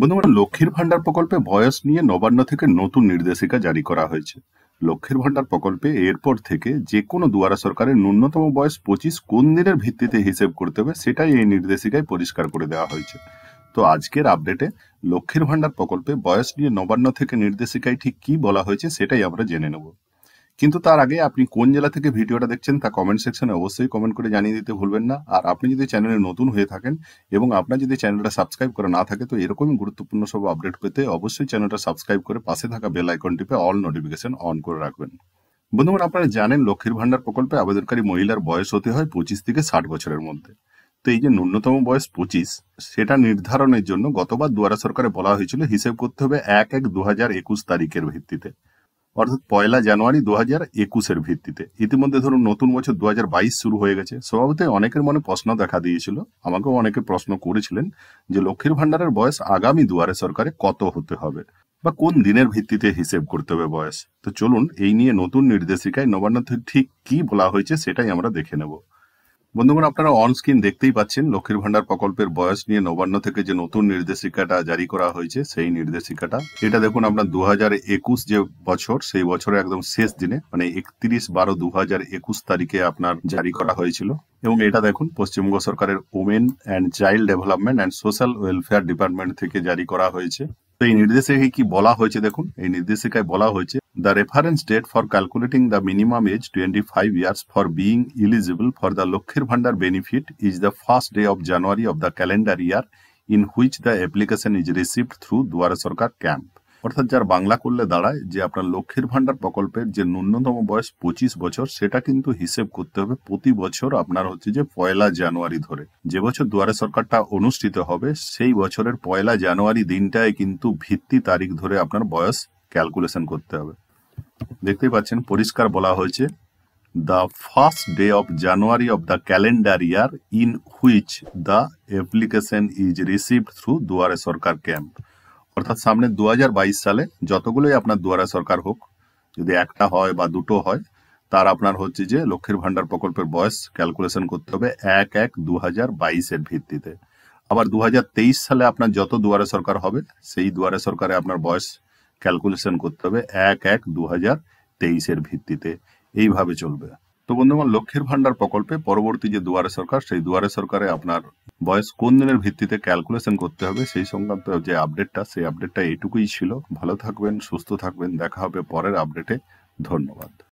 বন্ধু লক্ষ্মীর ভাণ্ডার প্রকল্পে বয়স নিয়ে নবান্ন থেকে নতুন নির্দেশিকা জারি করা হয়েছে লক্ষ্মীর ভাণ্ডার প্রকল্পে এরপর থেকে যে কোনো দুয়ারা সরকারের ন্যূনতম বয়স পঁচিশ কোন দিনের ভিত্তিতে হিসেব করতে হবে সেটাই এই নির্দেশিকায় পরিষ্কার করে দেওয়া হয়েছে তো আজকের আপডেটে লক্ষ্মীর ভাণ্ডার প্রকল্পে বয়স নিয়ে নবান্ন থেকে নির্দেশিকায় ঠিক কি বলা হয়েছে সেটাই আমরা জেনে নেব কিন্তু তার আগে আপনি কোন জেলা থেকে ভিডিওটা দেখছেন তা কমেন্ট সেকশনে অবশ্যই কমেন্ট করে জানিয়ে দিতে ভুলবেন না আর আপনি যদি চ্যানেলে নতুন হয়ে থাকেন এবং আপনার যদি চ্যানেলটা সাবস্ক্রাইব করে না থাকে তো এরকম গুরুত্বপূর্ণ সব আপডেট পেতে অবশ্যই চ্যানেলটা সাবস্ক্রাইব করে পাশে থাকা বেল আইকন টিপে অল নোটিফিকেশন অন করে রাখবেন বন্ধুগণ আপনারা জানেন লক্ষ্মীর ভান্ডার প্রকল্পে আবেদনকারী মহিলার বয়স হতে হয় পঁচিশ থেকে ষাট বছরের মধ্যে তো এই যে ন্যূনতম বয়স পঁচিশ সেটা নির্ধারণের জন্য গতবার দুয়ারা সরকারে বলা হয়েছিল হিসেব করতে হবে এক এক দু হাজার একুশ তারিখের ভিত্তিতে অর্থাৎ পয়লা জানুয়ারি দু হাজার একুশের ভিত্তিতে ইতিমধ্যে ধরুন নতুন বছর দু বাইশ শুরু হয়ে গেছে স্বভাবতে অনেকের মনে প্রশ্ন দেখা দিয়েছিল আমাকেও অনেকে প্রশ্ন করেছিলেন যে লক্ষ্মীর ভাণ্ডারের বয়স আগামী দুয়ারে সরকারে কত হতে হবে বা কোন দিনের ভিত্তিতে হিসেব করতে হবে বয়স তো চলুন এই নিয়ে নতুন নির্দেশিকায় নবান্ন ঠিক কি বলা হয়েছে সেটাই আমরা দেখে নেব বন্ধুগণ আপনারা অন স্ক্রিন দেখতেই পাচ্ছেন লক্ষ্মীর ভান্ডার প্রকল্পের বয়স নিয়ে নবান্ন থেকে যে নতুন নির্দেশিকাটা জারি করা হয়েছে সেই নির্দেশিকাটা এটা দেখুন আপনার দু যে বছর সেই বছরে একদম শেষ দিনে মানে একত্রিশ বারো দু তারিখে আপনার জারি করা হয়েছিল এবং এটা দেখুন পশ্চিমবঙ্গ সরকারের women and child development and social welfare department থেকে জারি করা হয়েছে তো এই নির্দেশিকায় কি বলা হয়েছে দেখুন এই নির্দেশিকায় বলা হয়েছে The reference date for calculating the minimum age 25 years for being eligible for the Lokher Bhandar benefit is the first day of January of the calendar year in which the application is received through দুয়ারে Sarkar camp অর্থাৎ যার বাংলা করলে দাঁড়ায় যে আপনার লক্ষ্মীর ভাণ্ডার প্রকল্পের যে ন্যূনতম বয়স পঁচিশ বছর সেটা কিন্তু হিসেব করতে হবে প্রতি বছর আপনার হচ্ছে যে পয়লা জানুয়ারি ধরে যে বছর দুয়ারে সরকারটা অনুষ্ঠিত হবে সেই বছরের পয়লা জানুয়ারি দিনটায় কিন্তু ভিত্তি তারিখ ধরে আপনার বয়স ক্যালকুলেশন করতে হবে দেখতেই পাচ্ছেন পরিষ্কার বলা হয়েছে the first day of January of the calendar year in which the application is received through Duare Sarkar camp অর্থাৎ সামনে দু সালে যতগুলোই আপনার দুয়ারে সরকার হোক যদি একটা হয় বা দুটো হয় তার আপনার হচ্ছে যে লক্ষ্মীর ভান্ডার প্রকল্পের বয়স ক্যালকুলেশন করতে হবে এক এক দু হাজার বাইশের ভিত্তিতে আবার দু সালে আপনার যত দুয়ারে সরকার হবে সেই দুয়ারে সরকারে আপনার বয়স ক্যালকুলেশন করতে হবে এক এক দু হাজার তেইশের ভিত্তিতে এইভাবে চলবে তো বন্ধুগণ লক্ষ্মীর ভান্ডার প্রকল্পে পরবর্তী যে দুয়ারে সরকার সেই দুয়ারে সরকারে আপনার বয়স কোন দিনের ভিত্তিতে ক্যালকুলেশন করতে হবে সেই সংক্রান্ত যে আপডেটটা সেই আপডেটটা এটুকুই ছিল ভালো থাকবেন সুস্থ থাকবেন দেখা হবে পরের আপডেটে ধন্যবাদ